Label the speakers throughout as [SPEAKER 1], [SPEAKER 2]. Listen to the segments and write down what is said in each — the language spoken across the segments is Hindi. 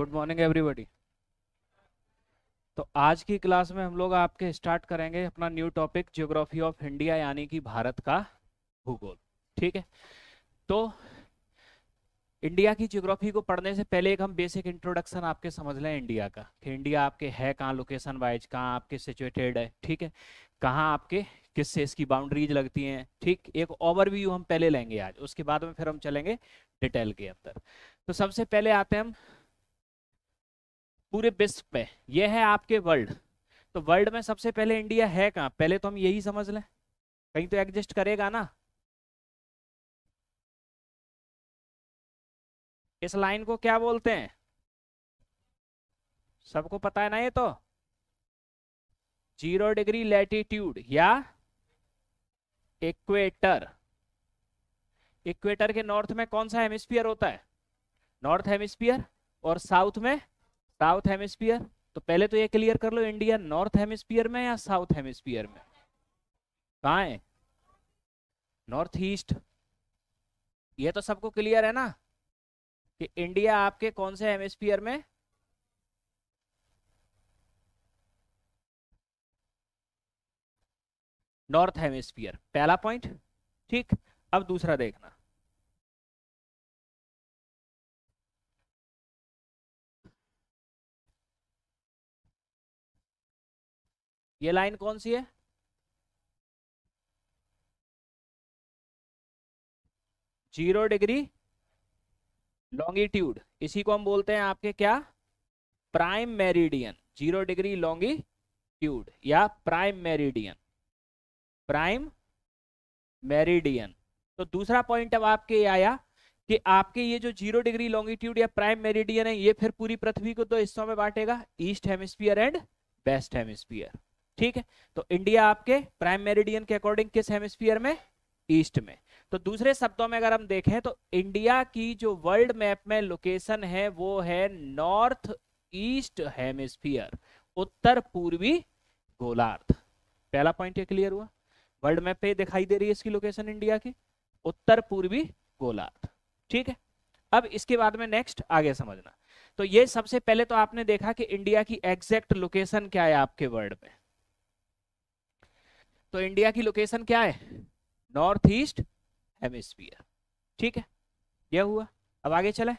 [SPEAKER 1] गुड मॉर्निंग एवरीबॉडी तो आज की क्लास में हम लोग आपके स्टार्ट करेंगे अपना new topic geography of India यानी कि भारत का भूगोल ठीक है तो इंडिया की ज्योग्राफी को पढ़ने से पहले एक हम बेसिक इंट्रोडक्शन आपके समझ लें इंडिया का कि इंडिया आपके है कहाँ लोकेशन वाइज कहाँ आपके सिचुएटेड है ठीक है कहाँ आपके किससे इसकी बाउंड्रीज लगती हैं ठीक एक ओवरव्यू हम पहले लेंगे आज उसके बाद में फिर हम चलेंगे डिटेल के अंदर तो सबसे पहले आते हैं हम पूरे विश्व पे ये है आपके वर्ल्ड तो वर्ल्ड में सबसे पहले इंडिया है कहाँ पहले तो हम यही समझ लें कहीं तो एग्जिस्ट करेगा ना
[SPEAKER 2] इस लाइन को क्या बोलते हैं
[SPEAKER 1] सबको पता है ना ये तो जीरो डिग्री लैटिट्यूड या इक्वेटर इक्वेटर के नॉर्थ में कौन सा हेमिस्फीयर होता है नॉर्थ हेमिस्फीयर और साउथ में साउथ हेमिस्फीयर तो पहले तो ये क्लियर कर लो इंडिया नॉर्थ हेमिस्फीयर में या साउथ हेमिस्फीयर में कहा है नॉर्थ ईस्ट ये तो सबको क्लियर है ना कि इंडिया आपके कौन से हेमिस्फीयर में नॉर्थ हेमिस्फीयर पहला पॉइंट ठीक अब दूसरा
[SPEAKER 3] देखना ये लाइन कौन
[SPEAKER 2] सी है
[SPEAKER 1] जीरो डिग्री लॉन्गिट्यूड इसी को हम बोलते हैं आपके क्या prime meridian zero degree longitude या प्राइम मेरिडियन प्राइम मेरिडियन तो दूसरा पॉइंट अब आपके ये आया कि आपके ये जो जीरो डिग्री लॉन्गिट्यूड या प्राइम मेरिडियन है ये फिर पूरी पृथ्वी को दो तो हिस्सों में बांटेगा east hemisphere and west hemisphere ठीक है तो इंडिया आपके प्राइम मेरिडियन के अकॉर्डिंग किस हेमिस्फीयर में ईस्ट में तो दूसरे शब्दों में अगर हम देखें तो इंडिया की जो वर्ल्ड मैप में लोकेशन है वो है नॉर्थ ईस्ट हेमिस्फीयर उत्तर पूर्वी गोलार्ध पहला पॉइंट ये क्लियर हुआ वर्ल्ड मैप पे दिखाई दे रही है इसकी लोकेशन इंडिया की उत्तर पूर्वी गोलार्ध ठीक है अब इसके बाद में नेक्स्ट आगे समझना तो ये सबसे पहले तो आपने देखा कि इंडिया की एग्जैक्ट लोकेशन क्या है आपके वर्ल्ड में तो इंडिया की लोकेशन क्या है नॉर्थ ईस्ट हेमिस्फीयर ठीक है यह हुआ अब आगे चले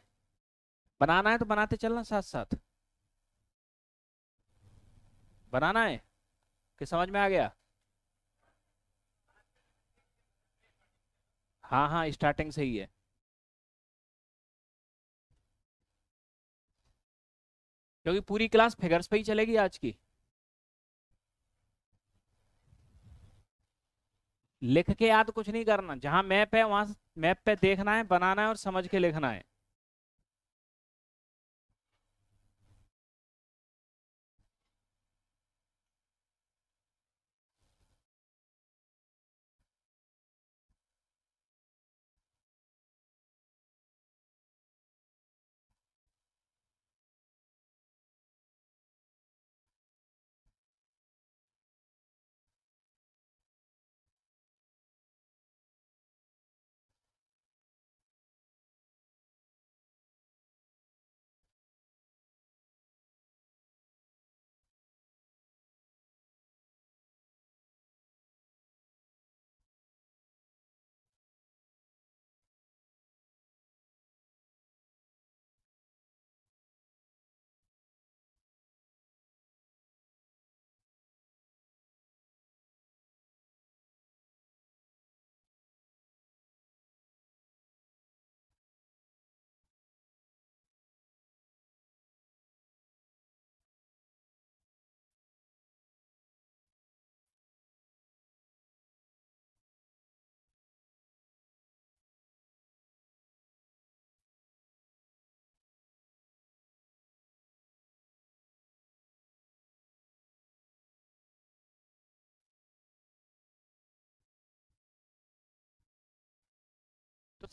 [SPEAKER 1] बनाना है तो बनाते चलना साथ साथ बनाना है कि समझ में आ गया हाँ हाँ
[SPEAKER 2] स्टार्टिंग से ही है
[SPEAKER 1] क्योंकि पूरी क्लास फिगर्स पे ही चलेगी आज की लिख के याद कुछ नहीं करना जहाँ मैप है वहां मैप पे देखना है बनाना है और समझ के लिखना है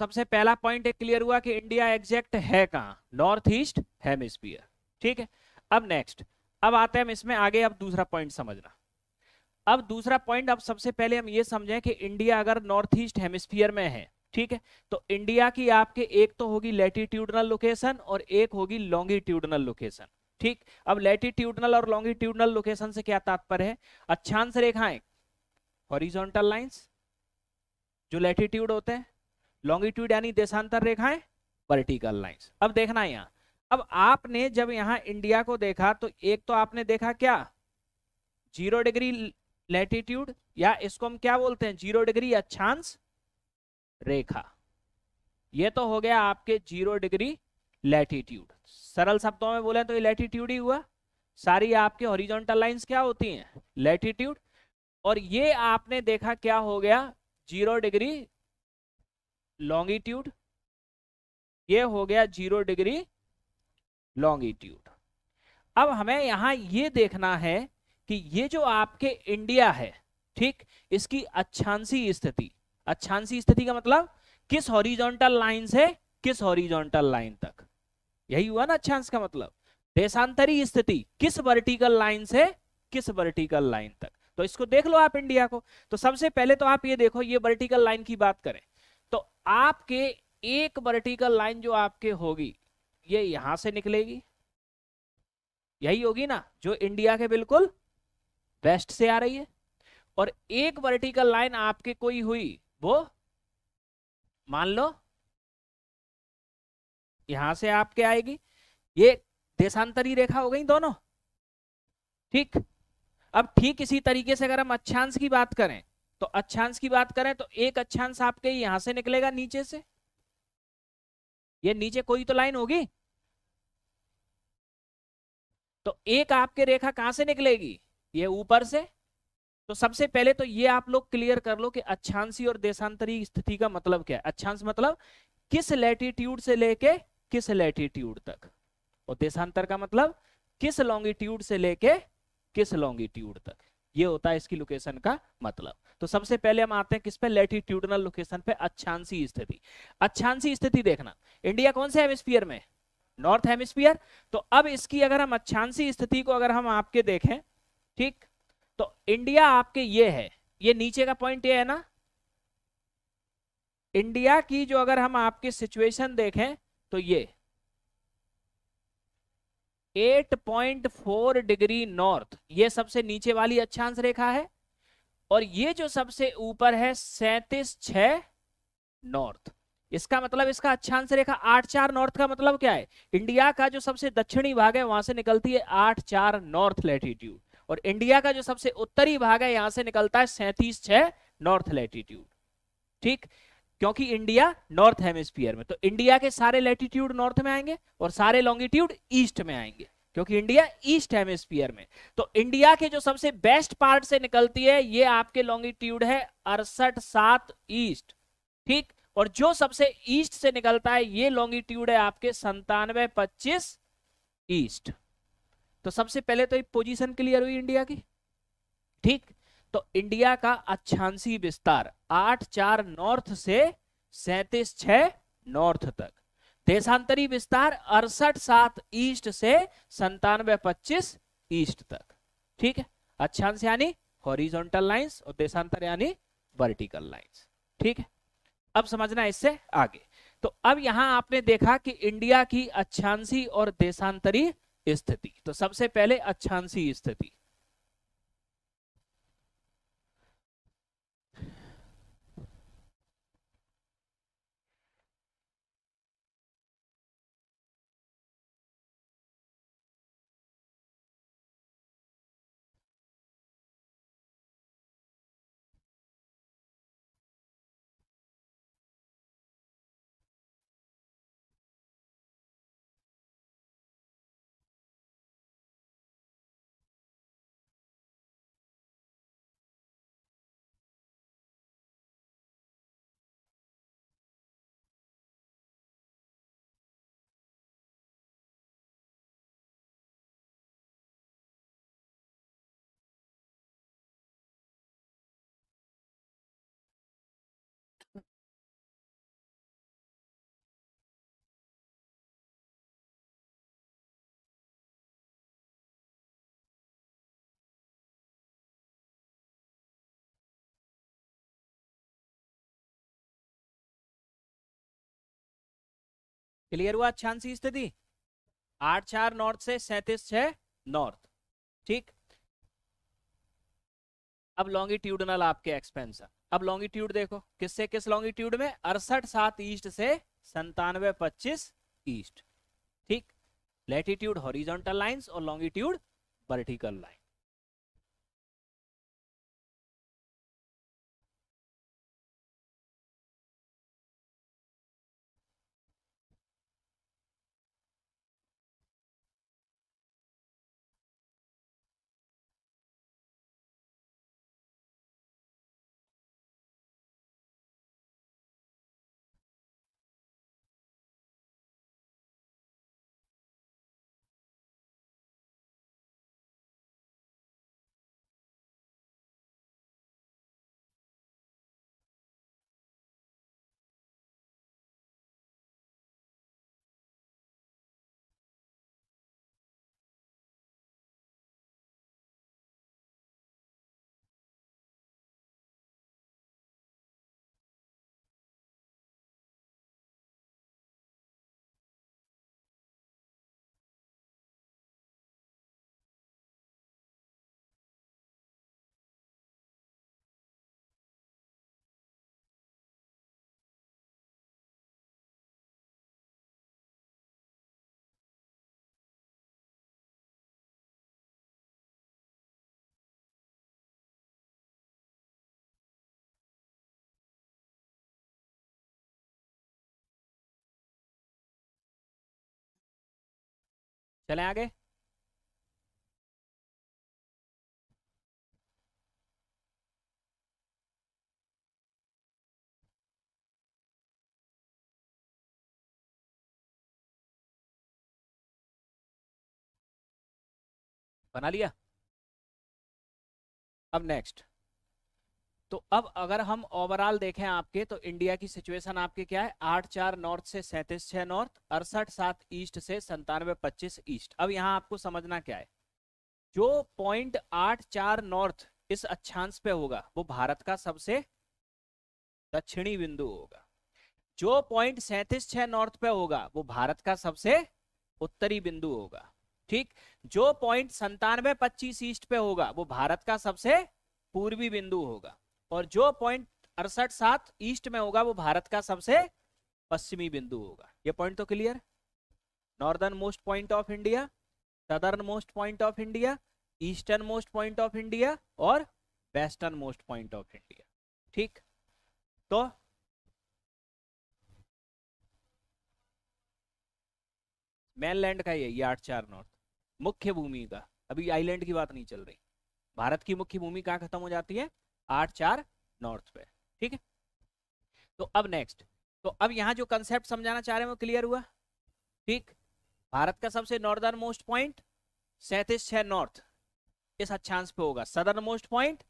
[SPEAKER 1] सबसे पहला पॉइंट क्लियर हुआ कि इंडिया एग्जैक्ट है कहाँ नॉर्थ ईस्ट हेमिस्फीयर ठीक है अब नेक्स्ट अब आते हैं हम इसमें आगे अब दूसरा पॉइंट समझना अब दूसरा पॉइंट अब सबसे पहले हम ये समझें कि इंडिया अगर नॉर्थ ईस्ट हेमिस्फीयर में है ठीक है तो इंडिया की आपके एक तो होगी लेटीट्यूडनल लोकेशन और एक होगी लॉन्गिट्यूडनल लोकेशन ठीक अब लेटीट्यूडनल और लॉन्गिट्यूडनल लोकेशन से क्या तात्पर्य है अच्छांश रेखाएं हॉरिजॉन्टल लाइंस जो लेटीट्यूड होते हैं लॉन्गिट्यूड यानी देशांतर रेखाएं वर्टिकल लाइंस अब देखना यहाँ अब आपने जब यहाँ इंडिया को देखा तो एक तो आपने देखा क्या जीरो डिग्री लैटिट्यूड या इसको हम क्या बोलते हैं जीरो डिग्री अच्छांश रेखा ये तो हो गया आपके जीरो डिग्री लैटिट्यूड सरल शब्दों में बोले तो ये लैटिट्यूड ही हुआ सारी आपके हॉरिजॉन्टल लाइंस क्या होती हैं लेटीट्यूड और ये आपने देखा क्या हो गया जीरो डिग्री लॉन्गिट्यूड ये हो गया जीरो डिग्री लॉन्गिट्यूड अब हमें यहां ये देखना है कि ये जो आपके इंडिया है ठीक इसकी अच्छांसी स्थिति अच्छांसी स्थिति का मतलब किस हॉरिजॉन्टल लाइन से किस हॉरिजॉन्टल लाइन तक यही हुआ ना अच्छांश का मतलब देशांतरी स्थिति किस वर्टिकल लाइन से किस वर्टिकल लाइन तक तो इसको देख लो आप इंडिया को तो सबसे पहले तो आप ये देखो ये वर्टिकल लाइन की बात करें तो आपके एक वर्टिकल लाइन जो आपके होगी ये यहां से निकलेगी यही होगी ना जो इंडिया के बिल्कुल वेस्ट से आ रही है और एक वर्टिकल लाइन आपके कोई हुई वो मान लो यहां से आपके आएगी ये देशांतरी रेखा हो गई दोनों ठीक अब ठीक इसी तरीके से अगर हम अच्छांश की बात करें तो अच्छांश की बात करें तो एक अच्छांश आपके यहां से निकलेगा नीचे से ये नीचे कोई तो लाइन होगी तो एक आपके रेखा कहां से निकलेगी ये ऊपर से तो सबसे पहले तो ये आप लोग क्लियर कर लो कि अच्छांशी और देशांतरी स्थिति का मतलब क्या है अच्छांश मतलब किस लैटिट्यूड से लेके किस लैटिट्यूड तक और देशांतर का मतलब किस लॉन्गिट्यूड से लेके किस लॉन्गिट्यूड तक ये होता है इसकी लोकेशन का मतलब तो सबसे पहले हम आते हैं किस पे लेटिट्यूडनल लोकेशन पे अच्छांसी स्थिति अच्छांसी स्थिति देखना इंडिया कौन से हेमिस्फीयर में नॉर्थ हेमिस्फीयर तो अब इसकी अगर हम अच्छांसी स्थिति को अगर हम आपके देखें ठीक तो इंडिया आपके ये है ये नीचे का पॉइंट ये है ना इंडिया की जो अगर हम आपकी सिचुएशन देखें तो ये 8.4 डिग्री नॉर्थ ये सबसे नीचे वाली अक्षांश रेखा है और ये जो सबसे ऊपर है सैतीस छ नॉर्थ इसका मतलब इसका अक्षांश रेखा आठ चार नॉर्थ का मतलब क्या है इंडिया का जो सबसे दक्षिणी भाग है वहां से निकलती है आठ चार नॉर्थ लेटीट्यूड और इंडिया का जो सबसे उत्तरी भाग है यहां से निकलता है सैतीस छ नॉर्थ लेटीट्यूड ठीक क्योंकि इंडिया नॉर्थ हेमिस्फीयर में तो इंडिया के सारे लैटिट्यूड नॉर्थ में आएंगे और सारे लॉन्गिट्यूड ईस्ट में आएंगे क्योंकि इंडिया ईस्ट हेमिस्फीयर में तो इंडिया के जो सबसे बेस्ट पार्ट से निकलती है ये आपके लॉन्गिट्यूड है अड़सठ सात ईस्ट ठीक और जो सबसे ईस्ट से निकलता है ये लॉन्गिट्यूड है आपके संतानवे पच्चीस ईस्ट तो सबसे पहले तो पोजीशन क्लियर हुई इंडिया की ठीक तो इंडिया का अच्छांसी विस्तार आठ चार नॉर्थ से सैतीस छ नॉर्थ तक देशांतरी विस्तार अड़सठ सात ईस्ट से संतानवे पच्चीस ईस्ट तक ठीक है अच्छांश यानी हॉरिजॉन्टल लाइंस और देशांतर यानी वर्टिकल लाइंस ठीक है अब समझना इससे आगे तो अब यहां आपने देखा कि इंडिया की अच्छांशी और देशांतरी स्थिति तो सबसे पहले अच्छांशी स्थिति
[SPEAKER 3] क्लियर हुआ सी अच्छा स्थिति आठ चार नॉर्थ
[SPEAKER 1] से सैंतीस छह नॉर्थ ठीक अब लॉन्गिट्यूडनल आपके एक्सपेंस अब लॉन्गिट्यूड देखो किससे किस लॉन्गिट्यूड में अड़सठ सात ईस्ट से संतानवे पच्चीस ईस्ट ठीक लेटीट्यूड हॉरिजॉन्टल लाइंस और लॉन्गिट्यूड वर्टिकल लाइन
[SPEAKER 3] चलें आगे बना लिया अब नेक्स्ट
[SPEAKER 1] तो अब अगर हम ओवरऑल देखें आपके तो इंडिया की सिचुएशन आपके क्या है आठ चार नॉर्थ से सैंतीस छह नॉर्थ अड़सठ सात ईस्ट से संतानवे पच्चीस ईस्ट अब यहाँ आपको समझना क्या है जो पॉइंट आठ चार नॉर्थ इस अक्षांश पे होगा वो भारत का सबसे दक्षिणी बिंदु होगा जो पॉइंट सैंतीस छह नॉर्थ पे होगा वो भारत का सबसे उत्तरी बिंदु होगा ठीक जो पॉइंट संतानवे पच्चीस ईस्ट पे होगा वो भारत का सबसे पूर्वी बिंदु होगा और जो पॉइंट अड़सठ सात ईस्ट में होगा वो भारत का सबसे पश्चिमी बिंदु होगा ये पॉइंट तो clear northern most point of India southern most point of India eastern most point of India और western most point of India ठीक तो मेनलैंड का ये आठ चार नॉर्थ मुख्य भूमि का अभी आइलैंड की बात नहीं चल रही भारत की मुख्य भूमि कहाँ खत्म हो जाती है आठ चार नॉर्थ पे ठीक है तो अब नेक्स्ट तो अब यहाँ जो कंसेप्ट समझाना चाह रहे हैं वो क्लियर हुआ ठीक भारत का सबसे नॉर्दर्न मोस्ट पॉइंट सैंतीस छह नॉर्थ इस अच्छांश पे होगा सदर्न मोस्ट पॉइंट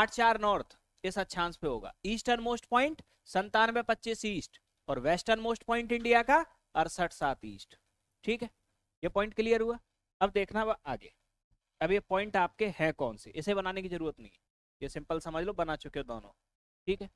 [SPEAKER 1] आठ चार नॉर्थ इस अच्छांश पे होगा ईस्टर्न मोस्ट पॉइंट संतानवे पच्चीस ईस्ट और वेस्टर्न मोस्ट पॉइंट इंडिया का अड़सठ सात ईस्ट ठीक है ये पॉइंट क्लियर हुआ अब देखना आगे अब ये पॉइंट आपके हैं कौन से इसे बनाने की जरूरत नहीं है ये सिंपल समझ लो बना चुके हो दोनों ठीक है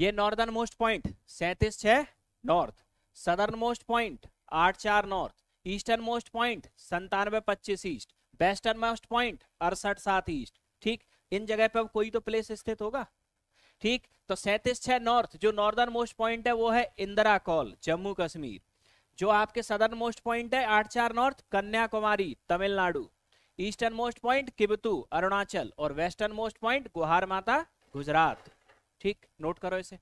[SPEAKER 1] ये नॉर्दर्न मोस्ट पॉइंट सैंतीस छह नॉर्थ सदर्न मोस्ट पॉइंट आठ चार नॉर्थ ईस्टर्न मोस्ट पॉइंट संतानवे पच्चीस ईस्ट वेस्टर्न मोस्ट पॉइंट अड़सठ सात ईस्ट ठीक इन जगह पे अब कोई तो प्लेस स्थित होगा ठीक तो सैंतीस छह नॉर्थ जो नॉर्दर्न मोस्ट पॉइंट है वो है इंदिरा कॉल जम्मू कश्मीर जो आपके सदर्न मोस्ट पॉइंट है आठ चार north Kanyakumari Tamil Nadu eastern most point Kibithu Arunachal और वेस्टर्न मोस्ट पॉइंट गुहार माता गुजरात ठीक नोट करो इसे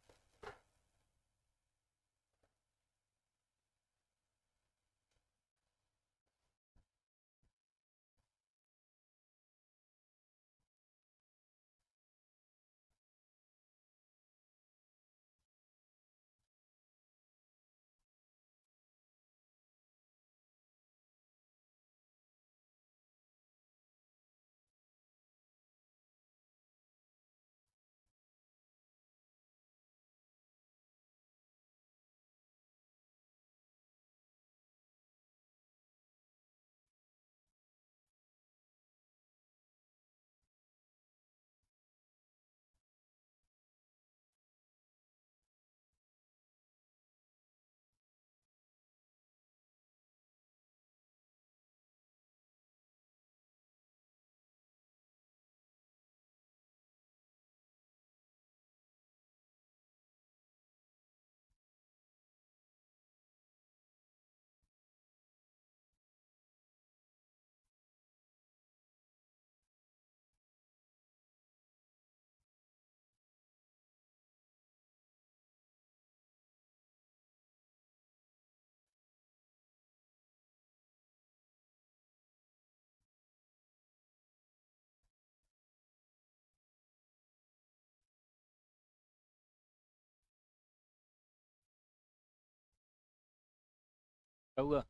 [SPEAKER 1] क्या हुआ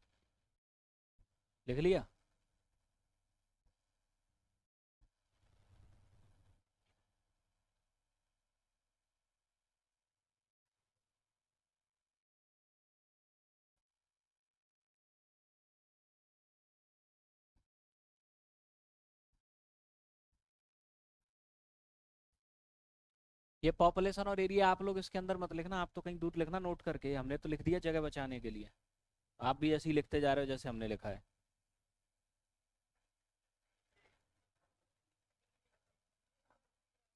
[SPEAKER 1] लिख लिया ये पॉपुलेशन और एरिया आप लोग इसके अंदर मत लिखना आप तो कहीं दूर लिखना नोट करके हमने तो लिख दिया जगह बचाने के लिए आप भी ऐसे ही लिखते जा रहे हो जैसे हमने लिखा है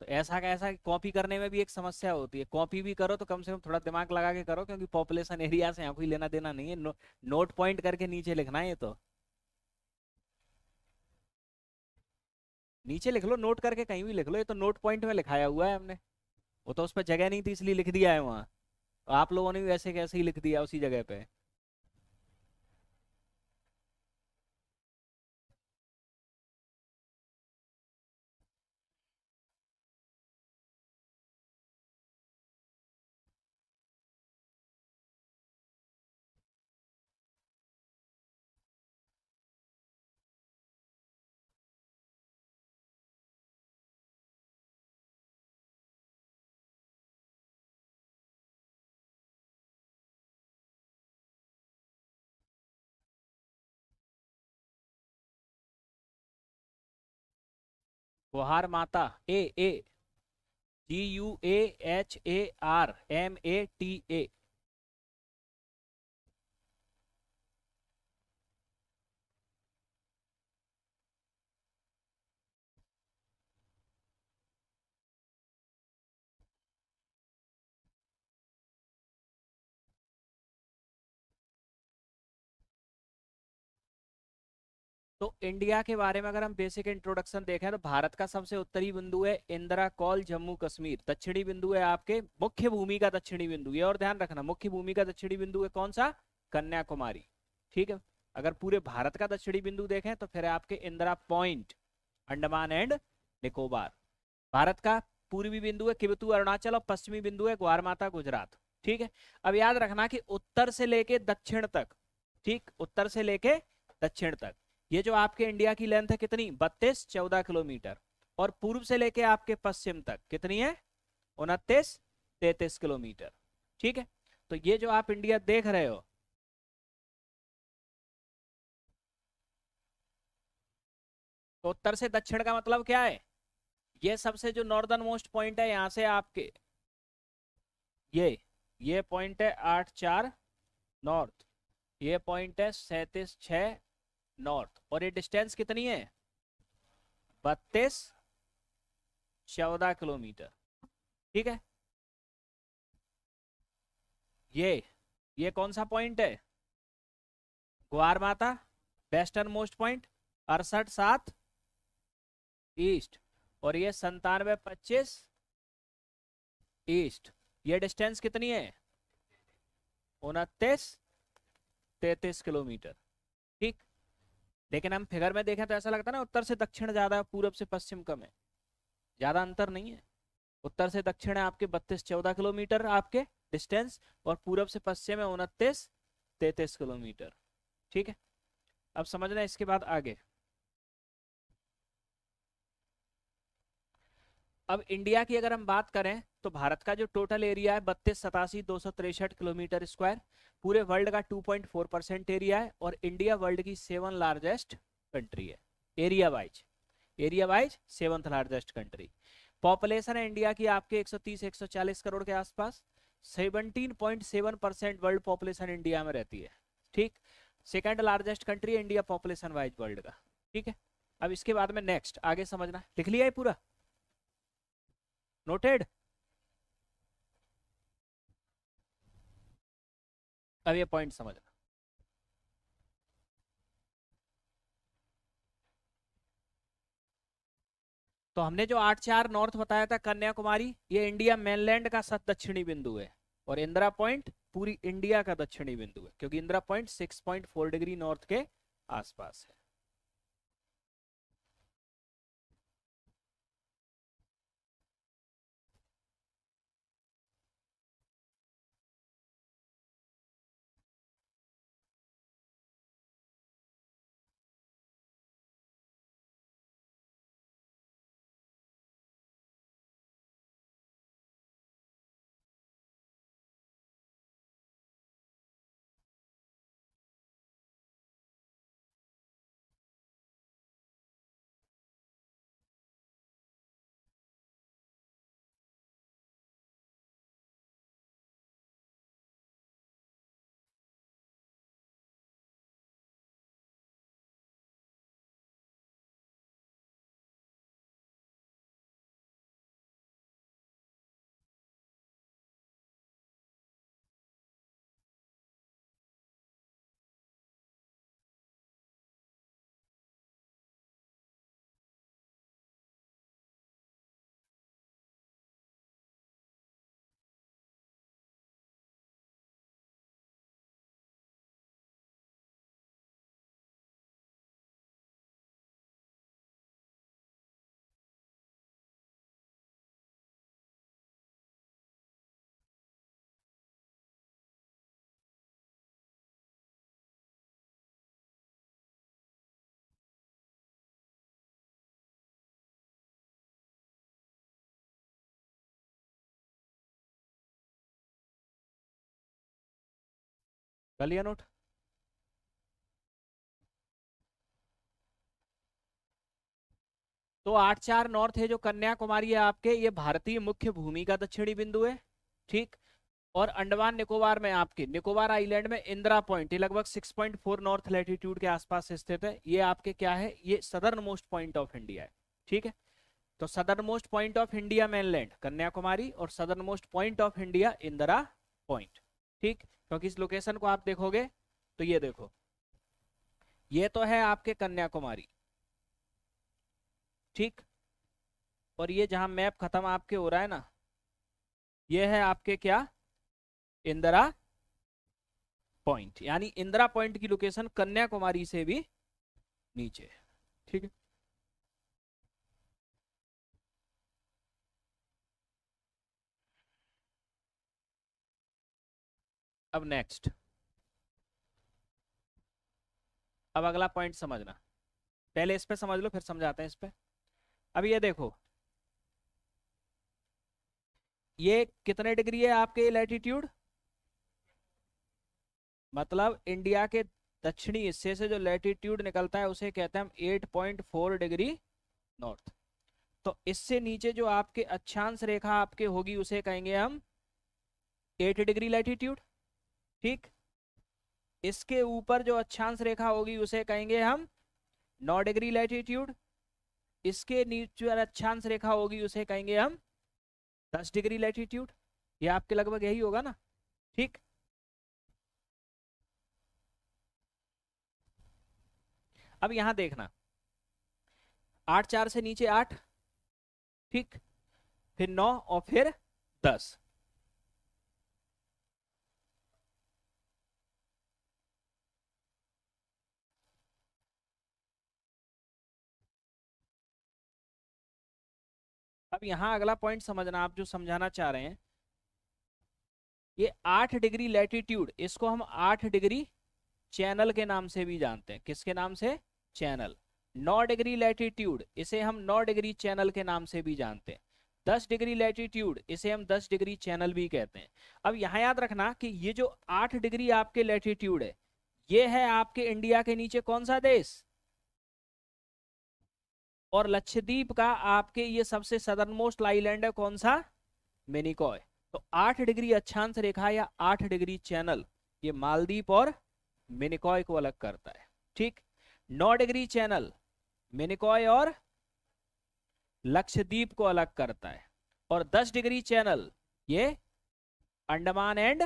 [SPEAKER 1] तो ऐसा का ऐसा कॉपी करने में भी एक समस्या होती है कॉपी भी करो तो कम से कम थोड़ा दिमाग लगा के करो क्योंकि पॉपुलेशन एरिया से यहाँ कोई लेना देना नहीं है नो, नोट पॉइंट करके नीचे लिखना है ये तो नीचे लिख लो नोट करके कहीं भी लिख लो ये तो नोट पॉइंट में लिखाया हुआ है हमने वो तो उस पर जगह नहीं थी इसलिए लिख दिया है वहां तो आप लोगों ने भी वैसे कैसे ही लिख दिया उसी जगह पे बुहार माता A A G U A H A R M A T A तो इंडिया के बारे में अगर हम बेसिक इंट्रोडक्शन देखें तो भारत का सबसे उत्तरी बिंदु है इंदिरा कॉल जम्मू कश्मीर दक्षिणी बिंदु है आपके मुख्य भूमि का दक्षिणी बिंदु ये और ध्यान रखना मुख्य भूमि का दक्षिणी बिंदु है कौन सा कन्याकुमारी ठीक है अगर पूरे भारत का दक्षिणी बिंदु देखें तो फिर आपके इंदिरा पॉइंट अंडमान एंड निकोबार भारत का पूर्वी बिंदु है किबतु अरुणाचल और पश्चिमी बिंदु है ग्वार माता गुजरात ठीक है अब याद रखना कि उत्तर से लेके दक्षिण तक ठीक उत्तर से लेके दक्षिण तक ये जो आपके इंडिया की लेंथ है कितनी बत्तीस चौदह किलोमीटर और पूर्व से लेके आपके पश्चिम तक कितनी है उनतीस तैतीस किलोमीटर ठीक है तो ये जो आप इंडिया देख रहे हो
[SPEAKER 2] तो उत्तर से दक्षिण का
[SPEAKER 1] मतलब क्या है ये सबसे जो नॉर्दर्न मोस्ट पॉइंट है यहां से आपके ये ये पॉइंट है आठ चार नॉर्थ ये पॉइंट है सैतीस छह नॉर्थ और ये डिस्टेंस कितनी है बत्तीस चौदह किलोमीटर ठीक है ये ये कौन सा पॉइंट है ग्वार माता वेस्टर्न मोस्ट पॉइंट अड़सठ सात ईस्ट और ये संतानवे पच्चीस ईस्ट ये डिस्टेंस कितनी है उनतीस तैतीस किलोमीटर ठीक लेकिन हम फिगर में देखें तो ऐसा लगता है ना उत्तर से दक्षिण ज़्यादा है पूर्व से पश्चिम कम है ज़्यादा अंतर नहीं है उत्तर से दक्षिण है आपके बत्तीस चौदह किलोमीटर आपके डिस्टेंस और पूरब से पश्चिम है उनतीस तैतीस किलोमीटर ठीक है अब समझना इसके बाद आगे अब इंडिया की अगर हम बात करें तो भारत का जो टोटल एरिया है बत्तीस सतासी दो सौ तिरसठ किलोमीटर स्क्वायर पूरे वर्ल्ड का 2.4 परसेंट एरिया है और इंडिया वर्ल्ड की सेवन लार्जेस्ट कंट्री है area wise area wise seventh largest country population है इंडिया की आपके 130-140 करोड़ के आसपास 17.7 परसेंट वर्ल्ड पॉपुलेशन इंडिया में रहती है ठीक सेकेंड लार्जेस्ट कंट्री है इंडिया पॉपुलेशन वाइज वर्ल्ड का ठीक है अब इसके बाद में नेक्स्ट आगे समझना लिख लिया है पूरा नोटेड
[SPEAKER 2] अब ये पॉइंट समझना
[SPEAKER 1] तो हमने जो आठ चार नॉर्थ बताया था कन्याकुमारी ये इंडिया मेनलैंड का सत दक्षिणी बिंदु है और इंदिरा पॉइंट पूरी इंडिया का दक्षिणी बिंदु है क्योंकि Indira point six point four degree north के आसपास है कर लिया नोट तो आठ चार नॉर्थ है जो कन्याकुमारी है आपके ये भारतीय मुख्य भूमि का दक्षिणी बिंदु है ठीक और अंडमान निकोबार में आपके निकोबार आइलैंड में इंदिरा पॉइंट ये लगभग 6.4 नॉर्थ लैटिट्यूड के आसपास स्थित है ये आपके क्या है ये southern most point of India है ठीक है तो southern most point of India mainland Kanyakumari और southern most point of India Indira point ठीक क्योंकि इस लोकेशन को आप देखोगे तो ये देखो ये तो है आपके कन्याकुमारी ठीक और ये जहां मैप खत्म आपके हो रहा है ना ये है आपके क्या इंदिरा पॉइंट यानी इंदिरा पॉइंट की लोकेशन कन्याकुमारी से भी नीचे है ठीक है अब नेक्स्ट अब अगला पॉइंट समझना पहले इस पे समझ लो फिर समझाते हैं इस पे अब ये देखो ये कितने डिग्री है आपके लैटिट्यूड मतलब इंडिया के दक्षिणी हिस्से से जो लैटिट्यूड निकलता है उसे कहते हैं हम 8.4 डिग्री नॉर्थ तो इससे नीचे जो आपके अच्छांश रेखा आपके होगी उसे कहेंगे हम 8 डिग्री लैटिट्यूड ठीक इसके ऊपर जो अक्षांश रेखा होगी उसे कहेंगे हम नौ डिग्री लैटिट्यूड इसके नीचे अक्षांश रेखा होगी उसे कहेंगे हम दस डिग्री लैटिट्यूड ये आपके लगभग यही होगा ना ठीक अब यहां देखना आठ चार से नीचे आठ ठीक फिर नौ और फिर दस अब यहां अगला पॉइंट समझना आप जो समझाना चाह रहे हैं ये आठ डिग्री लेटीट्यूड इसको हम आठ डिग्री चैनल के नाम से भी जानते हैं किसके नाम से चैनल नौ डिग्री लेटीट्यूड इसे हम नौ डिग्री चैनल के नाम से भी जानते हैं दस डिग्री लेटीट्यूड इसे हम दस डिग्री चैनल भी कहते हैं अब यहां याद रखना कि ये जो आठ डिग्री आपके लेटीट्यूड है ये है आपके इंडिया के नीचे कौन सा देश और लक्षद्वीप का आपके ये सबसे सदर्न मोस्ट आईलैंड है कौन सा मेनिकॉय तो आठ डिग्री अक्षांश रेखा या आठ डिग्री चैनल ये मालदीप और मेनिकॉय को अलग करता है ठीक नौ डिग्री चैनल मेनिकॉय और लक्षद्वीप को अलग करता है और दस डिग्री चैनल ये अंडमान एंड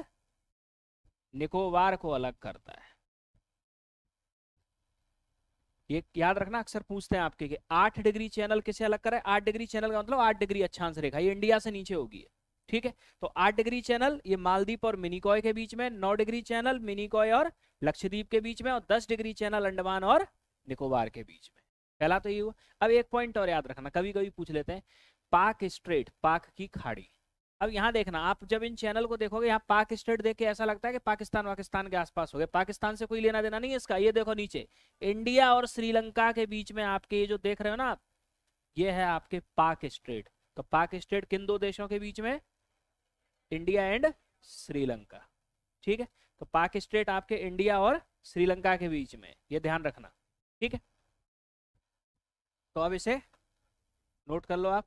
[SPEAKER 1] निकोबार को अलग करता है ये याद रखना अक्सर पूछते हैं आपके कि आठ डिग्री चैनल किसे अलग करें आठ डिग्री चैनल का मतलब आठ डिग्री अच्छा आंसर रेखा ये इंडिया से नीचे होगी ठीक है तो आठ डिग्री चैनल ये मालदीप और मिनीकॉय के बीच में नौ डिग्री चैनल मिनीकॉय और लक्षद्वीप के बीच में और दस डिग्री चैनल अंडमान और निकोबार के बीच में पहला तो ये हुआ अब एक पॉइंट और याद रखना कभी कभी पूछ लेते हैं पाक स्ट्रेट पाक की खाड़ी अब यहाँ देखना आप जब इन चैनल को देखोगे यहाँ पाक स्टेट देख के ऐसा लगता है कि पाकिस्तान पाकिस्तान के आसपास हो गए पाकिस्तान से कोई लेना देना नहीं है इसका ये देखो नीचे इंडिया और श्रीलंका के बीच में आपके ये जो देख रहे हो ना आप ये है आपके पाक स्टेट तो पाक स्टेट किन दो देशों के बीच में इंडिया एंड श्रीलंका ठीक है तो पाक स्टेट आपके इंडिया और श्रीलंका के बीच में ये ध्यान रखना ठीक है तो अब इसे नोट कर लो आप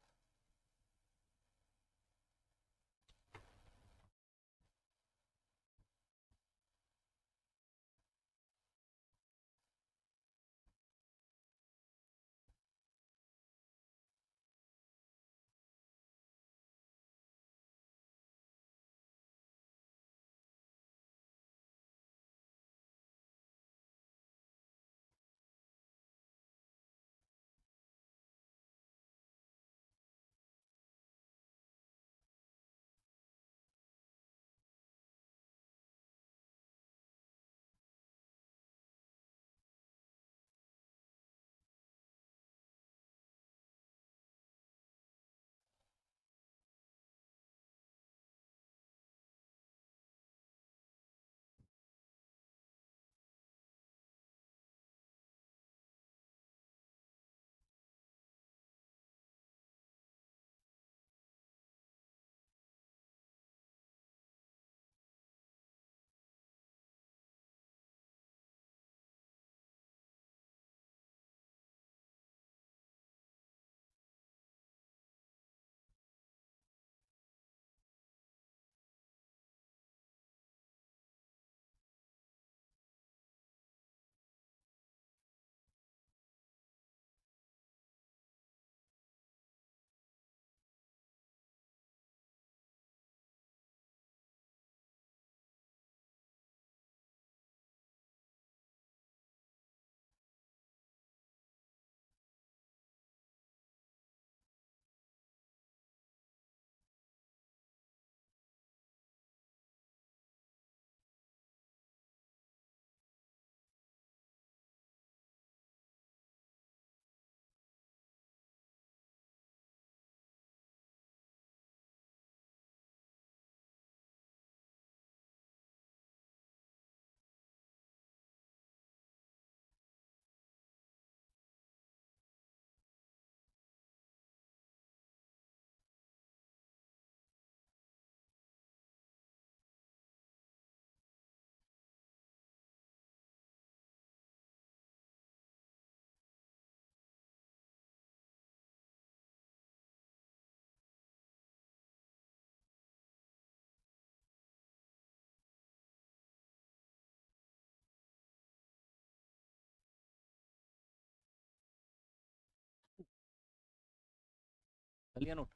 [SPEAKER 1] नोट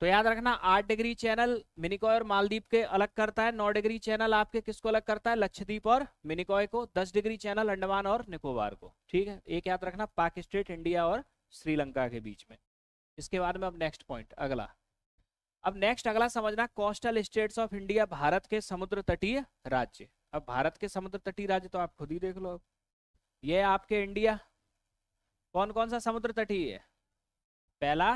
[SPEAKER 1] तो याद रखना आठ डिग्री चैनल मिनिकॉय और मालदीप के अलग करता है नौ डिग्री चैनल आपके किसको अलग करता है लक्षद्वीप और मिनिकॉय को दस डिग्री चैनल अंडमान और निकोबार को ठीक है एक याद रखना पाकिस्तान इंडिया और श्रीलंका के बीच में इसके बाद में अब नेक्स्ट पॉइंट अगला अब नेक्स्ट अगला समझना coastal states of India Bharat के समुद्र तटीय राज्य अब भारत के समुद्र तटीय राज्य तो आप खुद ही देख लो अब ये आपके इंडिया कौन कौन सा समुद्र तटीय है पहला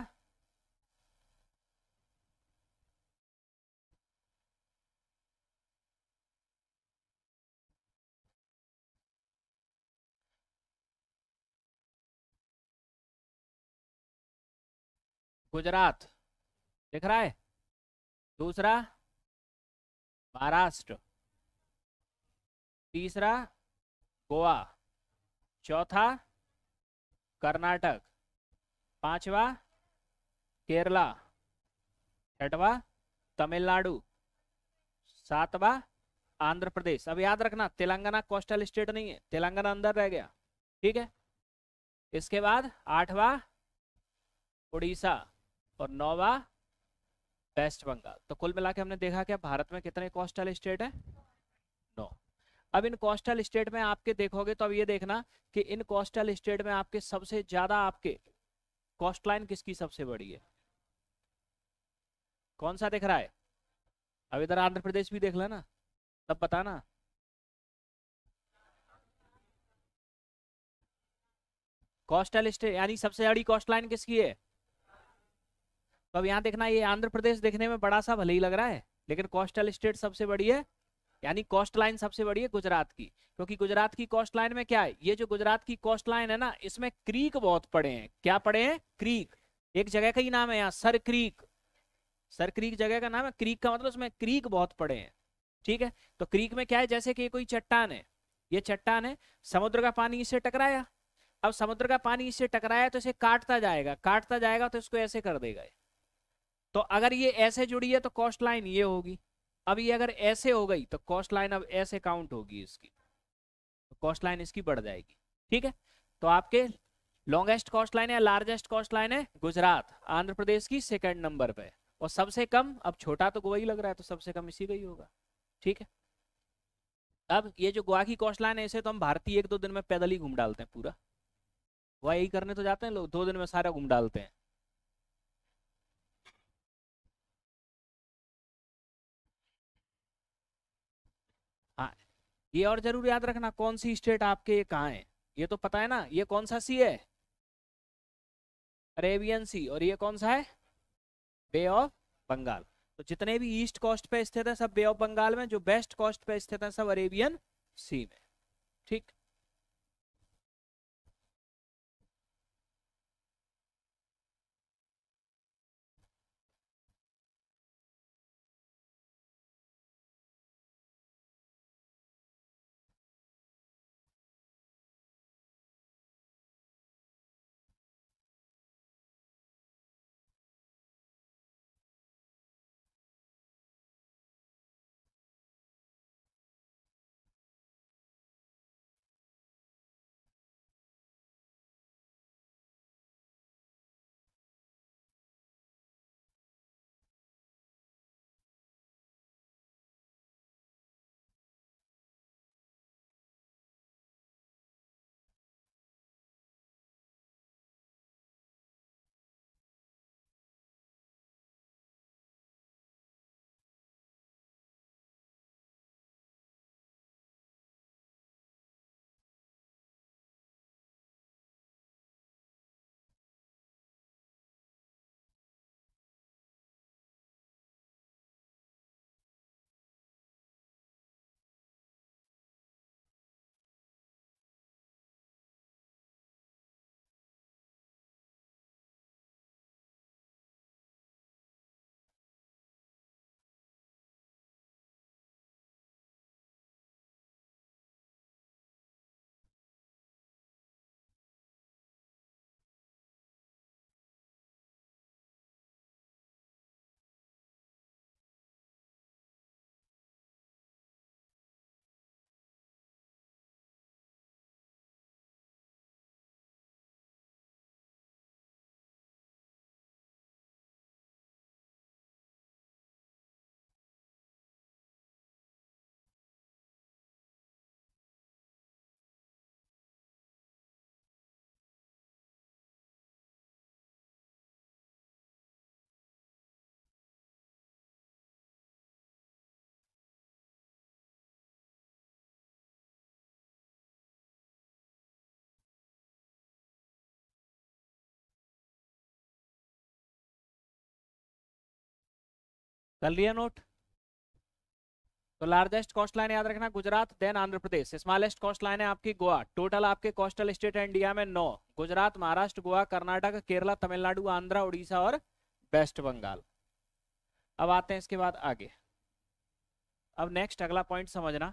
[SPEAKER 3] गुजरात दिख रहा है
[SPEAKER 2] दूसरा
[SPEAKER 1] महाराष्ट्र तीसरा गोवा चौथा कर्नाटक पांचवा केरला छठवा तमिलनाडु सातवा आंध्र प्रदेश अब याद रखना तेलंगाना कोस्टल स्टेट नहीं है तेलंगाना अंदर रह गया ठीक है इसके बाद आठवा उड़ीसा और नौवा वेस्ट बंगाल तो कुल मिला के हमने देखा क्या भारत में कितने कोस्टल स्टेट है नौ अब इन कोस्टल स्टेट में आपके देखोगे तो अब ये देखना कि इन कोस्टल स्टेट में आपके सबसे ज्यादा आपके कॉस्ट लाइन किसकी सबसे बड़ी है कौन सा दिख रहा है अब इधर आंध्र प्रदेश भी देख लेना तब बताना कॉस्टल स्टेट यानी सबसे बड़ी कॉस्ट लाइन किसकी है तो अब यहाँ देखना ये आंध्र प्रदेश देखने में बड़ा सा भले ही लग रहा है लेकिन कॉस्टल स्टेट सबसे बड़ी है यानी कॉस्ट लाइन सबसे बड़ी है गुजरात की क्योंकि गुजरात की कॉस्ट लाइन में क्या है ये जो गुजरात की कॉस्ट लाइन है ना इसमें क्रीक बहुत पड़े हैं क्या पड़े हैं क्रीक एक जगह का ही नाम है यहाँ सर क्रीक सर क्रीक जगह का नाम है क्रीक का मतलब उसमें क्रीक बहुत पड़े हैं ठीक है तो क्रीक में क्या है जैसे कि कोई चट्टान है ये चट्टान है समुद्र का पानी इससे टकराया अब समुद्र का पानी इससे टकराया तो इसे काटता जाएगा काटता जाएगा तो इसको ऐसे कर देगा तो अगर ये ऐसे जुड़ी है तो कॉस्ट लाइन ये होगी अब ये अगर ऐसे हो गई तो कॉस्ट लाइन अब ऐसे काउंट होगी इसकी तो कॉस्ट लाइन इसकी बढ़ जाएगी ठीक है तो आपके लॉन्गेस्ट कॉस्ट लाइन है लार्जेस्ट कॉस्ट लाइन है गुजरात आंध्र प्रदेश की सेकेंड नंबर पे और सबसे कम अब छोटा तो गोवा ही लग रहा है तो सबसे कम इसी का ही होगा ठीक है अब ये जो गोवा की कॉस्ट लाइन है इसे तो हम भारतीय एक दो दिन में पैदल ही घूम डालते हैं पूरा वह यही करने तो जाते हैं लोग दो दिन में सारा घूम डालते हैं ये और जरूर याद रखना कौन सी स्टेट आपके ये कहाँ है ये तो पता है ना ये कौन सा सी है अरेबियन सी और ये कौन सा है बे ऑफ बंगाल तो जितने भी ईस्ट कोस्ट पे स्थित है सब बे ऑफ बंगाल में जो बेस्ट कोस्ट पे स्थित है सब अरेबियन सी में ठीक कर लिया नोट तो लार्जेस्ट कॉस्ट लाइन याद रखना Gujarat then Andhra Pradesh smallest coast line है आपकी गोवा टोटल आपके कोस्टल स्टेट है इंडिया में नौ गुजरात महाराष्ट्र गोवा कर्नाटक केरला तमिलनाडु आंध्रा उड़ीसा और वेस्ट बंगाल अब आते हैं इसके बाद आगे अब नेक्स्ट अगला पॉइंट समझना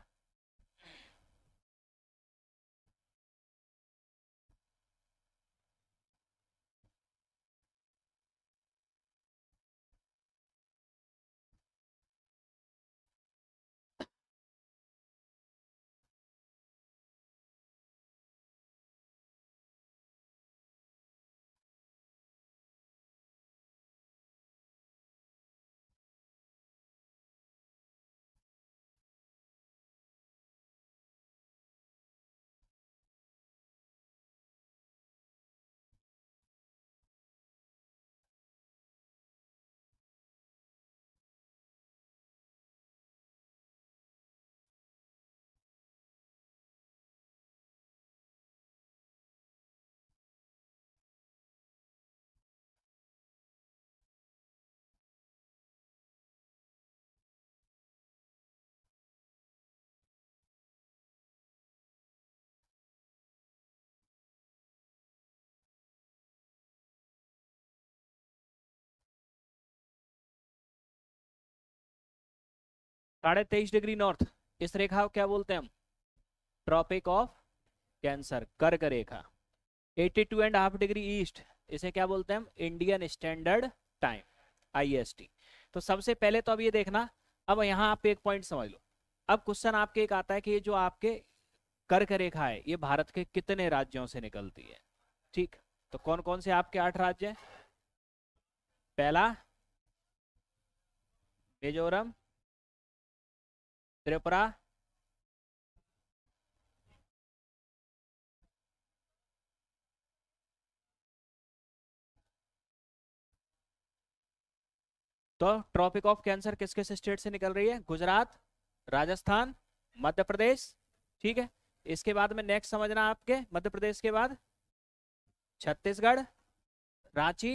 [SPEAKER 1] साढ़े तेईस डिग्री नॉर्थ इस रेखा को क्या बोलते हैं हम ट्रॉपिक ऑफ कैंसर कर्क रेखा eighty two and half degree east इसे क्या बोलते हैं हम इंडियन स्टैंडर्ड टाइम आईएसटी तो सबसे पहले तो अब ये देखना अब यहाँ आप एक पॉइंट समझ लो अब क्वेश्चन आपके एक आता है कि ये जो आपके कर्क रेखा है ये भारत के कितने राज्यों से निकलती है ठीक तो कौन कौन से आपके आठ राज्य हैं पहला मिजोरम त्रिपुरा तो ट्रॉपिक ऑफ कैंसर किस किस स्टेट से निकल रही है गुजरात राजस्थान मध्य प्रदेश ठीक है इसके बाद में नेक्स्ट समझना आपके मध्य प्रदेश के बाद छत्तीसगढ़ रांची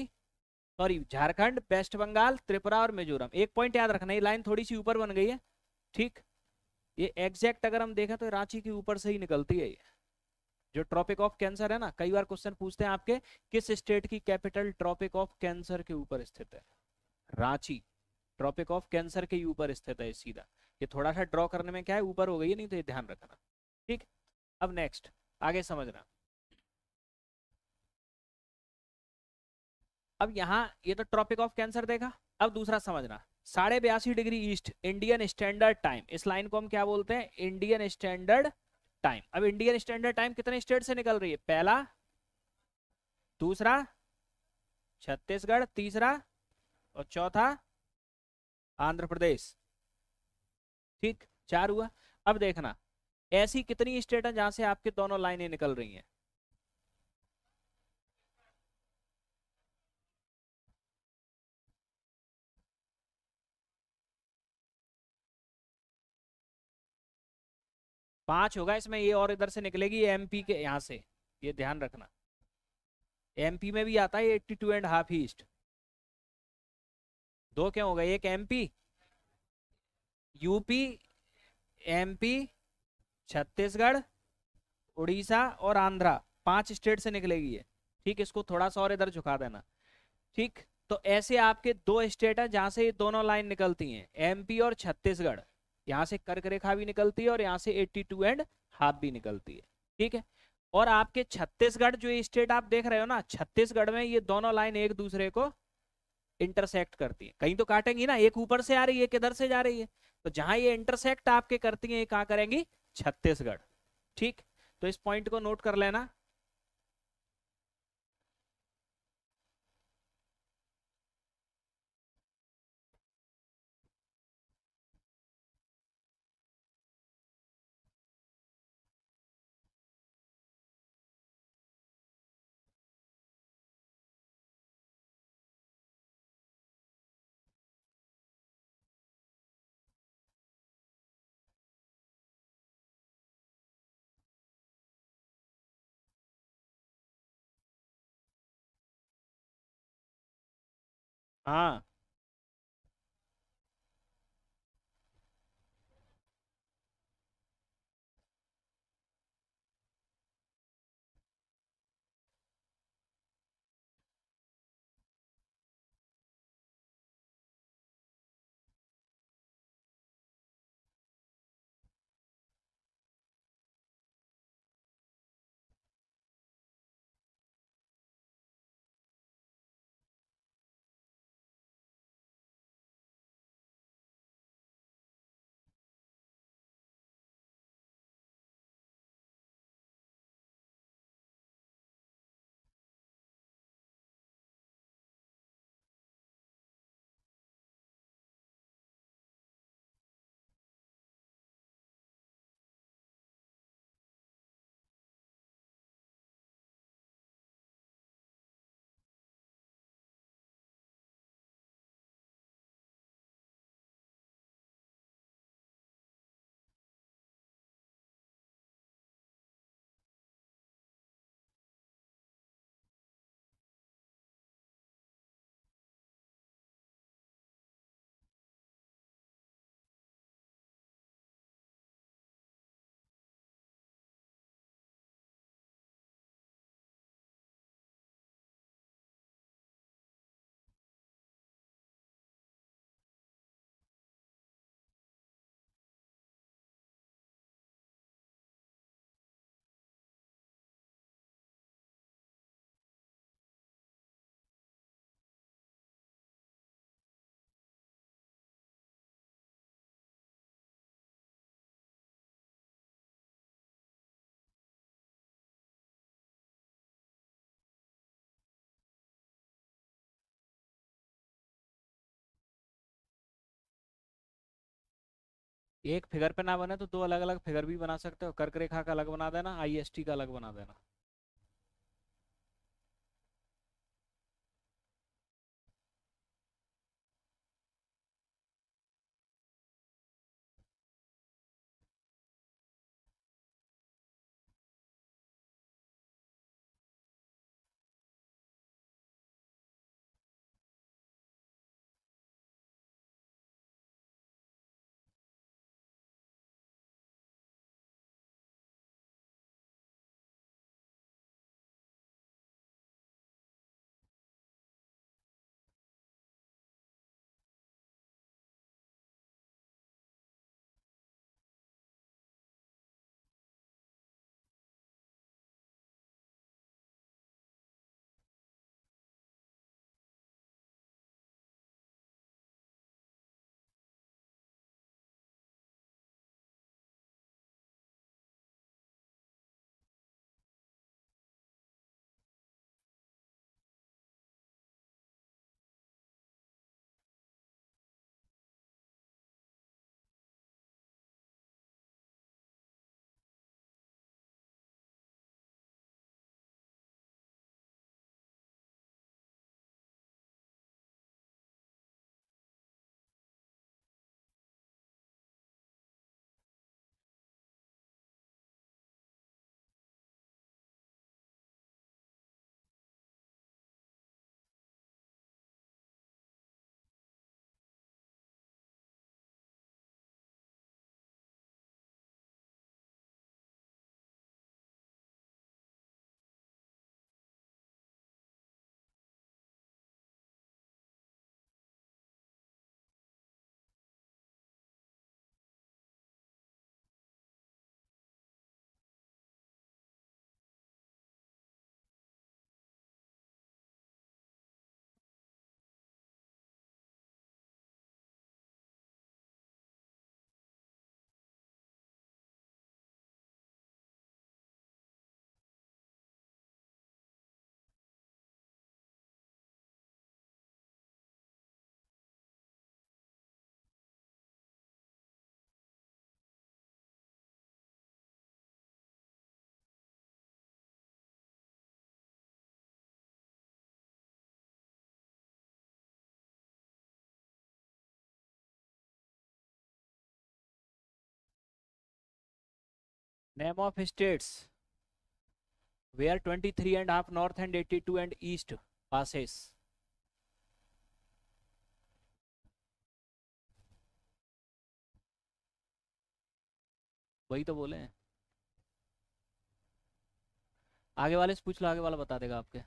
[SPEAKER 1] सॉरी झारखंड वेस्ट बंगाल त्रिपुरा और मिजोरम एक पॉइंट याद रखना ये लाइन थोड़ी सी ऊपर बन गई है ठीक ये एग्जैक्ट अगर हम देखें तो रांची के ऊपर से ही निकलती है ये जो ट्रॉपिक ऑफ कैंसर है ना कई बार क्वेश्चन पूछते हैं आपके किस स्टेट की कैपिटल ट्रॉपिक ऑफ कैंसर के ऊपर स्थित है रांची ट्रॉपिक ऑफ कैंसर के ऊपर स्थित है सीधा ये थोड़ा सा ड्रॉ करने में क्या है ऊपर हो गई है नहीं तो ये ध्यान रखना ठीक अब नेक्स्ट आगे समझना अब यहाँ ये तो ट्रॉपिक ऑफ कैंसर देखा अब दूसरा समझना साढ़े बयासी डिग्री ईस्ट इंडियन स्टैंडर्ड टाइम इस लाइन को हम क्या बोलते हैं इंडियन स्टैंडर्ड टाइम अब इंडियन स्टैंडर्ड टाइम कितने स्टेट से निकल रही है पहला दूसरा छत्तीसगढ़ तीसरा और चौथा आंध्र प्रदेश ठीक चार हुआ अब देखना ऐसी कितनी स्टेट है जहां से आपके दोनों लाइनें निकल रही हैं
[SPEAKER 2] पांच होगा इसमें ये और इधर
[SPEAKER 1] से निकलेगी एमपी के यहाँ से ये ध्यान रखना एमपी में भी आता है eighty two and half east दो क्यों हो गए एक MP UP MP Chhattisgarh Orissa और आंध्रा पांच स्टेट से निकलेगी ये ठीक इसको थोड़ा सा और इधर झुका देना ठीक तो ऐसे आपके दो स्टेट है जहां से ये दोनों लाइन निकलती हैं एमपी और छत्तीसगढ़ यहाँ से कर्क रेखा भी निकलती है और यहाँ से 82 एंड हाफ भी निकलती है ठीक है और आपके छत्तीसगढ़ जो स्टेट आप देख रहे हो ना छत्तीसगढ़ में ये दोनों लाइन एक दूसरे को इंटरसेक्ट करती है कहीं तो काटेंगी ना एक ऊपर से आ रही है किधर से जा रही है तो जहां ये इंटरसेक्ट आपके करती है ये कहाँ करेंगी छत्तीसगढ़ ठीक तो इस पॉइंट को नोट कर लेना Ah. एक फिगर पे ना बने तो दो अलग अलग फिगर भी बना सकते हो कर्क रेखा का अलग बना देना आईएसटी का अलग बना देना
[SPEAKER 3] name of states
[SPEAKER 1] they are twenty three and half north and eighty two and east passes वही तो बोले हैं आगे वाले से पूछ लो आगे वाला बता देगा आपके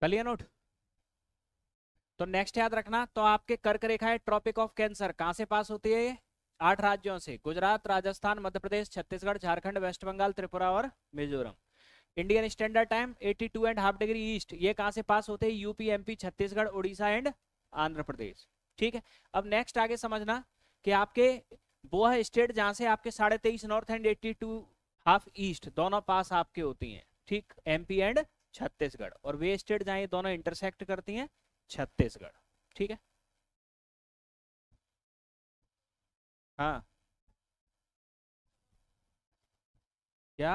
[SPEAKER 1] कर लिया नोट तो नेक्स्ट याद रखना तो आपके कर्क रेखा है ट्रॉपिक ऑफ कैंसर कहां से पास होती है ये आठ राज्यों से गुजरात राजस्थान मध्य प्रदेश छत्तीसगढ़ झारखंड वेस्ट बंगाल त्रिपुरा और Mizoram Indian standard time 82 and half degree east ये कहां से पास होते हैं UP MP Chhattisgarh Orissa and Andhra Pradesh ठीक है अब नेक्स्ट आगे समझना कि आपके वो है स्टेट जहां से आपके साढ़े तेईस north and eighty two half east दोनों पास आपके होती हैं ठीक एमपी एंड छत्तीसगढ़ और वे स्टेट जहाँ ये दोनों इंटरसेक्ट करती हैं छत्तीसगढ़ ठीक है हाँ क्या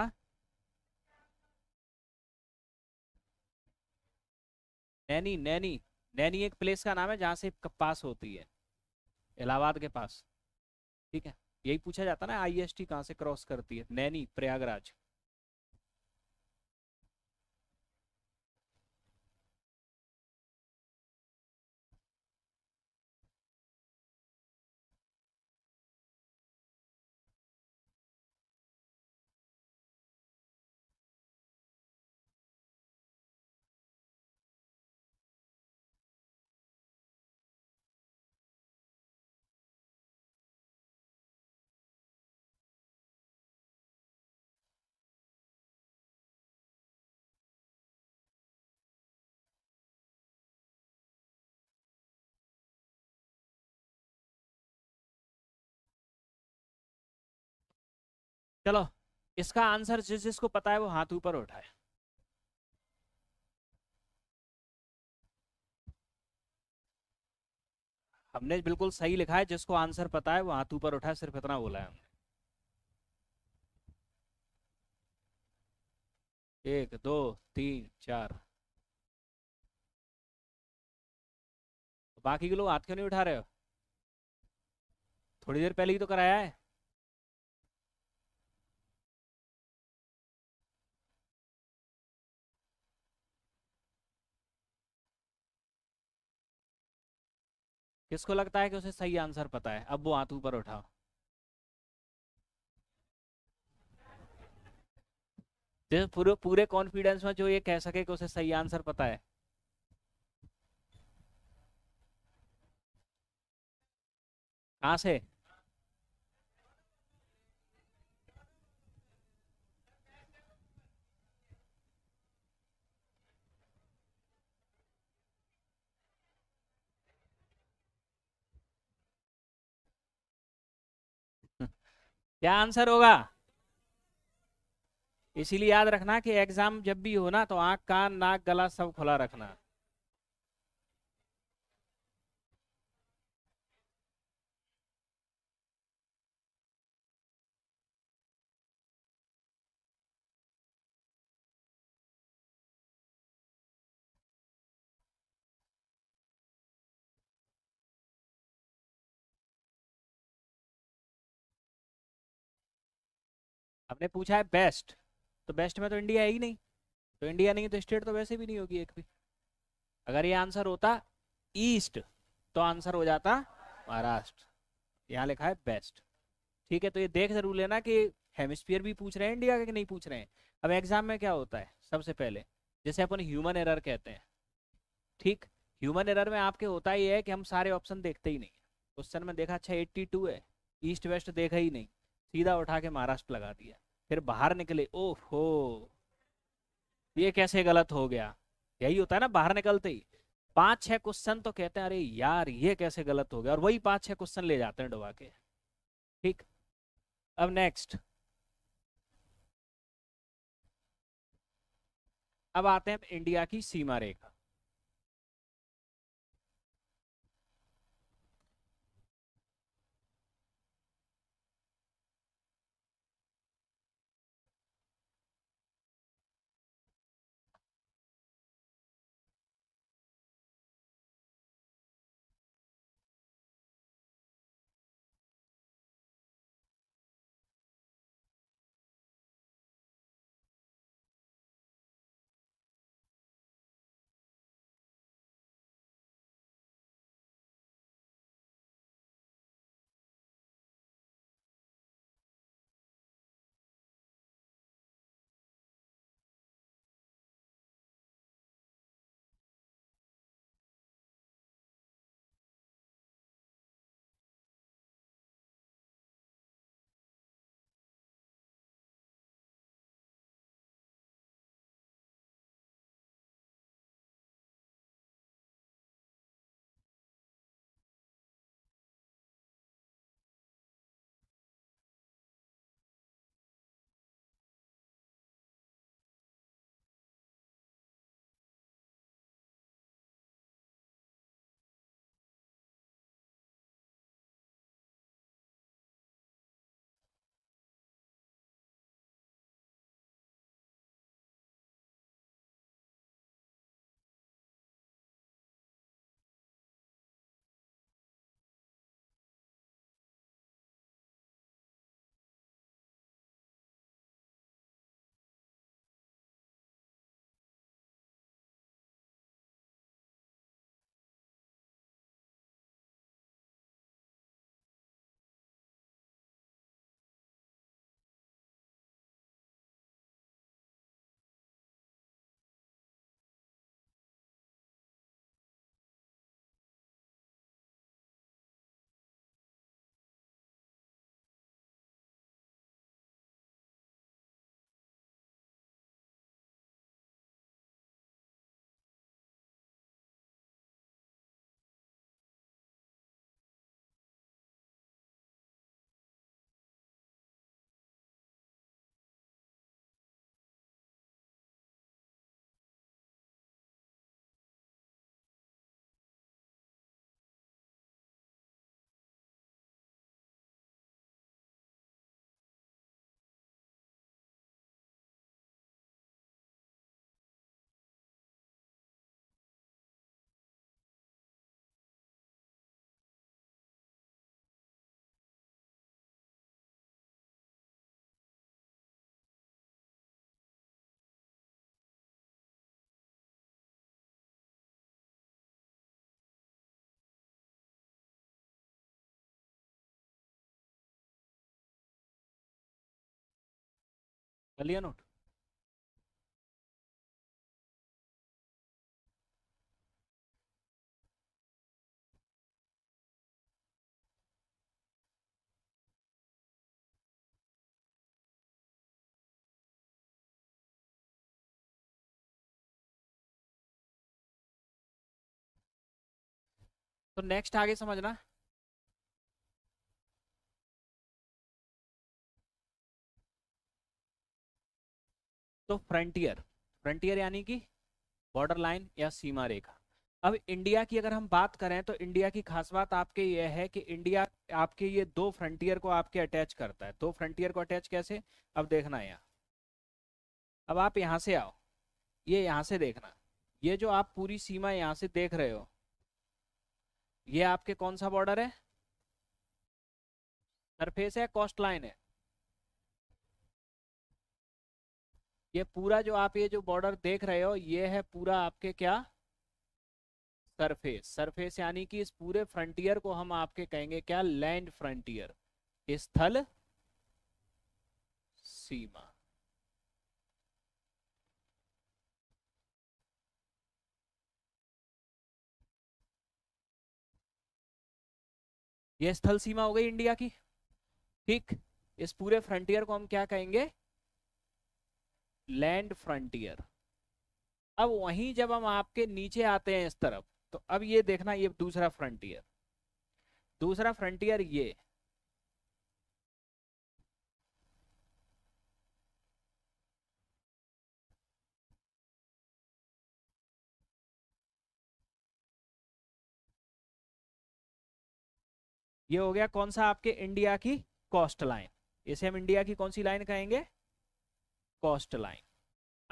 [SPEAKER 1] नैनी नैनी नैनी एक प्लेस का नाम है जहां से पास होती है इलाहाबाद के पास ठीक है यही पूछा जाता ना आईएसटी कहाँ से क्रॉस करती है नैनी प्रयागराज चलो इसका आंसर जिस जिसको पता है वो हाथ ऊपर उठाए हमने बिल्कुल सही लिखा है जिसको आंसर पता है वो हाथ ऊपर उठाए सिर्फ इतना बोला है हमने एक दो तीन चार
[SPEAKER 2] बाकी के लोग हाथ क्यों नहीं उठा रहे हो थोड़ी देर पहले ही तो कराया है
[SPEAKER 1] किसको लगता है कि उसे सही आंसर पता है अब वो हाथ ऊपर उठाओ पूरे पूरे कॉन्फिडेंस में जो ये कह सके कि उसे सही आंसर पता है कहां से क्या आंसर होगा इसीलिए याद रखना कि एग्जाम जब भी हो ना तो आंख कान नाक गला सब खुला रखना आपने पूछा है बेस्ट तो बेस्ट में तो इंडिया है ही नहीं तो इंडिया नहीं तो स्टेट तो वैसे भी नहीं होगी एक भी अगर ये आंसर होता ईस्ट तो आंसर हो जाता महाराष्ट्र यहाँ लिखा है बेस्ट ठीक है तो ये देख जरूर लेना कि हेमिस्फीयर भी पूछ रहे हैं इंडिया के नहीं पूछ रहे हैं अब एग्जाम में क्या होता है सबसे पहले जैसे अपन ह्यूमन एरर कहते हैं ठीक ह्यूमन एरर में आपके होता ही है कि हम सारे ऑप्शन देखते ही नहीं क्वेश्चन में देखा अच्छा एट्टी टू है ईस्ट वेस्ट देखा ही नहीं सीधा उठा के महाराष्ट्र लगा दिया फिर बाहर निकले ओहो ये कैसे गलत हो गया यही होता है ना बाहर निकलते ही पांच छह क्वेश्चन तो कहते हैं अरे यार ये कैसे गलत हो गया और वही पांच छह क्वेश्चन ले जाते हैं डुबा के ठीक अब नेक्स्ट अब आते हैं इंडिया की
[SPEAKER 2] सीमा रेखा
[SPEAKER 3] कर लिया नोट तो नेक्स्ट आगे समझना
[SPEAKER 1] तो फ्रंटियर फ्रंटियर यानी कि बॉर्डर लाइन या सीमा रेखा अब इंडिया की अगर हम बात करें तो इंडिया की खास बात आपके ये है कि इंडिया आपके ये दो फ्रंटियर को आपके अटैच करता है दो फ्रंटियर को अटैच कैसे अब देखना यहाँ अब आप यहाँ से आओ ये यहाँ से देखना ये जो आप पूरी सीमा यहाँ से देख रहे हो ये आपके कौन सा बॉर्डर है सरफेस है कोस्ट लाइन है ये पूरा जो आप ये जो बॉर्डर देख रहे हो ये है पूरा आपके क्या सरफेस सरफेस यानी कि इस पूरे फ्रंटियर को हम आपके कहेंगे क्या लैंड फ्रंटियर स्थल सीमा ये स्थल सीमा हो गई इंडिया की ठीक इस पूरे फ्रंटियर को हम क्या कहेंगे लैंड फ्रंटियर अब वहीं जब हम आपके नीचे आते हैं इस तरफ तो अब ये देखना ये दूसरा फ्रंटियर दूसरा फ्रंटियर ये ये हो गया कौन सा आपके इंडिया की कॉस्ट लाइन इसे हम इंडिया की कौन सी लाइन कहेंगे कॉस्ट लाइन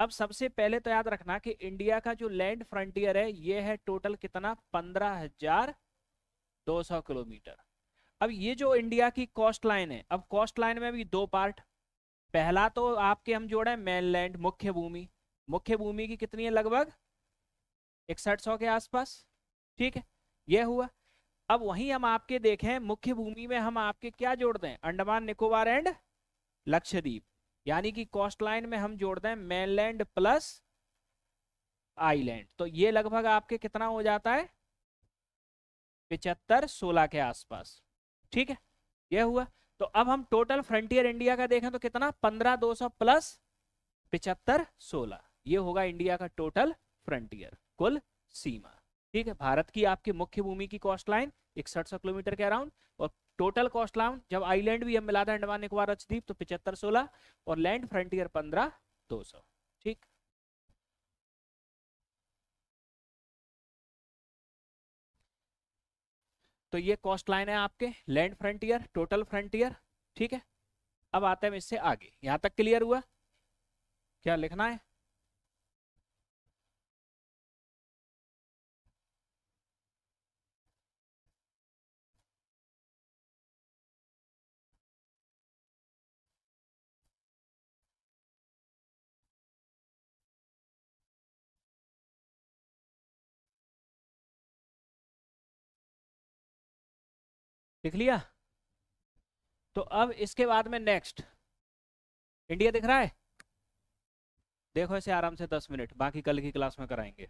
[SPEAKER 1] अब सबसे पहले तो याद रखना कि इंडिया का जो लैंड फ्रंटियर है ये है टोटल कितना पंद्रह हजार दो सौ किलोमीटर अब ये जो इंडिया की कॉस्ट लाइन है अब कॉस्ट लाइन में भी दो पार्ट पहला तो आपके हम जोड़े लैंड मुख्य भूमि मुख्य भूमि की कितनी है लगभग इकसठ सौ के आसपास ठीक है यह हुआ अब वहीं हम आपके देखें मुख्य भूमि में हम आपके क्या जोड़ दें अंडमान निकोबार एंड लक्षद्वीप यानी कि कोस्ट लाइन में हम जोड़ते हैं मेनलैंड प्लस आईलैंड तो ये लगभग आपके कितना हो जाता है पिचहत्तर सोलह के आसपास ठीक है यह हुआ तो अब हम टोटल फ्रंटियर इंडिया का देखें तो कितना पंद्रह दो सौ प्लस पिचहत्तर सोलह ये होगा इंडिया का टोटल फ्रंटियर कुल सीमा ठीक है भारत की आपकी मुख्य भूमि की कॉस्ट लाइन इकसठ सौ किलोमीटर के अराउंड और टोटल कॉस्ट लाउन जब आईलैंड भी हम मिला था अंडमान निकोबार द्वीप तो पिछहत्तर सोलह और लैंड फ्रंटियर पंद्रह दो सौ ठीक तो ये कॉस्ट लाइन है आपके लैंड फ्रंटियर टोटल फ्रंटियर ठीक है अब आते हैं इससे आगे यहां तक क्लियर हुआ क्या लिखना है लिख लिया तो अब इसके बाद में नेक्स्ट इंडिया दिख रहा है देखो इसे आराम से दस मिनट बाकी कल की क्लास में कराएंगे